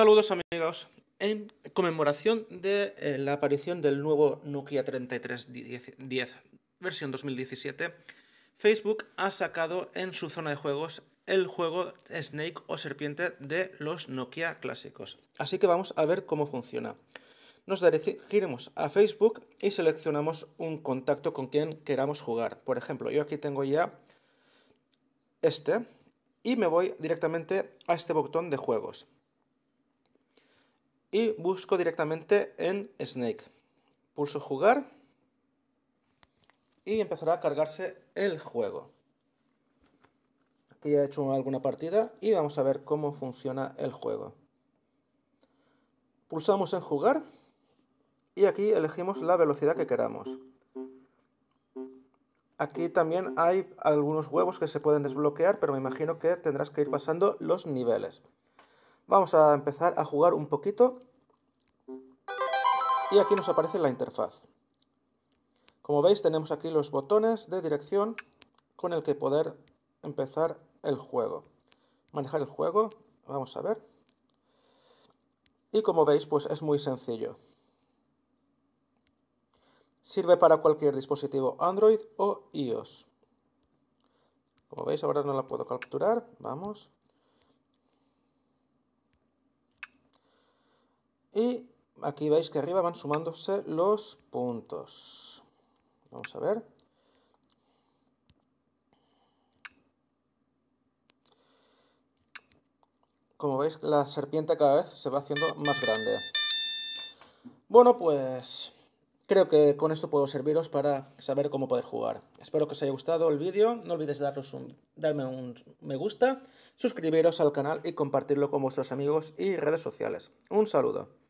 Saludos amigos. En conmemoración de eh, la aparición del nuevo Nokia 3310 versión 2017, Facebook ha sacado en su zona de juegos el juego Snake o Serpiente de los Nokia clásicos. Así que vamos a ver cómo funciona. Nos dirigiremos a Facebook y seleccionamos un contacto con quien queramos jugar. Por ejemplo, yo aquí tengo ya este y me voy directamente a este botón de juegos y busco directamente en Snake. Pulso jugar y empezará a cargarse el juego. Aquí ya he hecho alguna partida y vamos a ver cómo funciona el juego. Pulsamos en jugar y aquí elegimos la velocidad que queramos. Aquí también hay algunos huevos que se pueden desbloquear, pero me imagino que tendrás que ir pasando los niveles. Vamos a empezar a jugar un poquito. Y aquí nos aparece la interfaz. Como veis tenemos aquí los botones de dirección con el que poder empezar el juego. Manejar el juego, vamos a ver. Y como veis pues es muy sencillo. Sirve para cualquier dispositivo Android o iOS. Como veis ahora no la puedo capturar, vamos. Y aquí veis que arriba van sumándose los puntos. Vamos a ver. Como veis, la serpiente cada vez se va haciendo más grande. Bueno, pues creo que con esto puedo serviros para saber cómo poder jugar. Espero que os haya gustado el vídeo. No olvidéis daros un, darme un me gusta, suscribiros al canal y compartirlo con vuestros amigos y redes sociales. Un saludo.